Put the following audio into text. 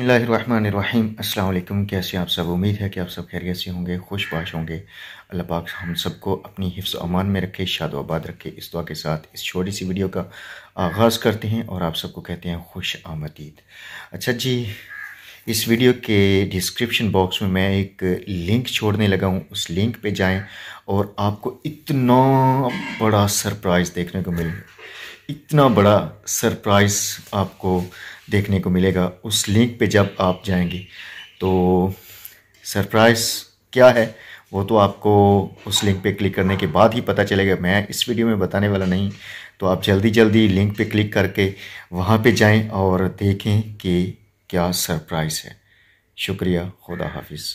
बसमीम अल्लाम कैसे आप सब उम्मीद है कि आप सब खैरियत से होंगे खुश बाश होंगे अल्लाह पाक हम सबको अपनी हिफ्स अमान में रखे शाद आबाद रखे इस दुआ के साथ इस छोटी सी वीडियो का आगाज़ करते हैं और आप सबको कहते हैं खुश आमदीद अच्छा जी इस वीडियो के डिस्क्रिप्शन बॉक्स में मैं एक लिंक छोड़ने लगा हूँ उस लिंक पर जाएँ और आपको इतना बड़ा सरप्राइज़ देखने को मिले इतना बड़ा सरप्राइज आपको देखने को मिलेगा उस लिंक पे जब आप जाएंगे तो सरप्राइज क्या है वो तो आपको उस लिंक पे क्लिक करने के बाद ही पता चलेगा मैं इस वीडियो में बताने वाला नहीं तो आप जल्दी जल्दी लिंक पे क्लिक करके वहाँ पे जाएं और देखें कि क्या सरप्राइज़ है शुक्रिया खुदा हाफिज़